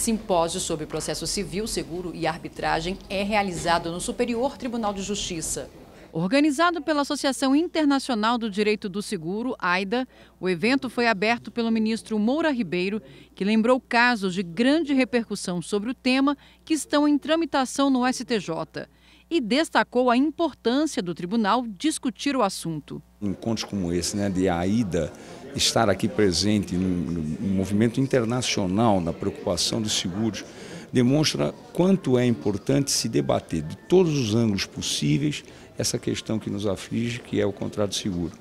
Simpósio sobre processo civil, seguro e arbitragem é realizado no Superior Tribunal de Justiça. Organizado pela Associação Internacional do Direito do Seguro, AIDA, o evento foi aberto pelo ministro Moura Ribeiro, que lembrou casos de grande repercussão sobre o tema que estão em tramitação no STJ e destacou a importância do tribunal discutir o assunto. Encontros como esse, né, de AIDA, estar aqui presente no, no movimento internacional na preocupação dos seguros demonstra quanto é importante se debater de todos os ângulos possíveis essa questão que nos aflige, que é o contrato seguro,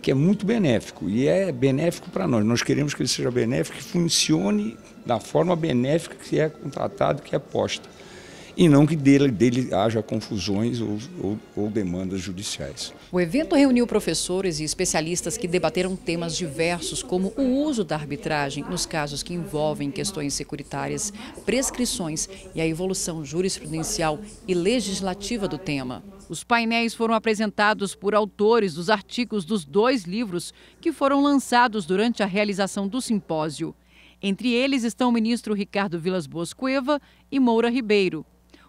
que é muito benéfico e é benéfico para nós. Nós queremos que ele seja benéfico, e funcione da forma benéfica que é contratado, que é posta e não que dele, dele haja confusões ou, ou, ou demandas judiciais. O evento reuniu professores e especialistas que debateram temas diversos, como o uso da arbitragem nos casos que envolvem questões securitárias, prescrições e a evolução jurisprudencial e legislativa do tema. Os painéis foram apresentados por autores dos artigos dos dois livros que foram lançados durante a realização do simpósio. Entre eles estão o ministro Ricardo Vilas Boas Cueva e Moura Ribeiro.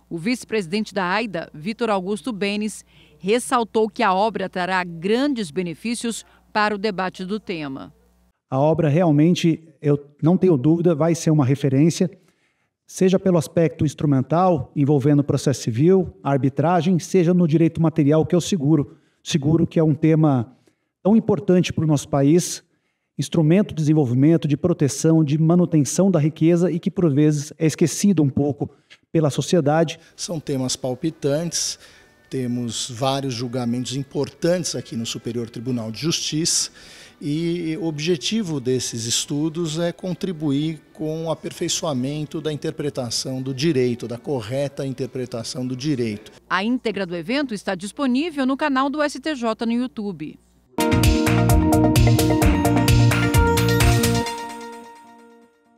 O vice-presidente da AIDA, Vitor Augusto Benes, ressaltou que a obra trará grandes benefícios para o debate do tema. A obra realmente, eu não tenho dúvida, vai ser uma referência, seja pelo aspecto instrumental, envolvendo processo civil, arbitragem, seja no direito material, que é o seguro. Seguro que é um tema tão importante para o nosso país, instrumento de desenvolvimento, de proteção, de manutenção da riqueza e que por vezes é esquecido um pouco pela sociedade. São temas palpitantes, temos vários julgamentos importantes aqui no Superior Tribunal de Justiça e o objetivo desses estudos é contribuir com o aperfeiçoamento da interpretação do direito, da correta interpretação do direito. A íntegra do evento está disponível no canal do STJ no YouTube.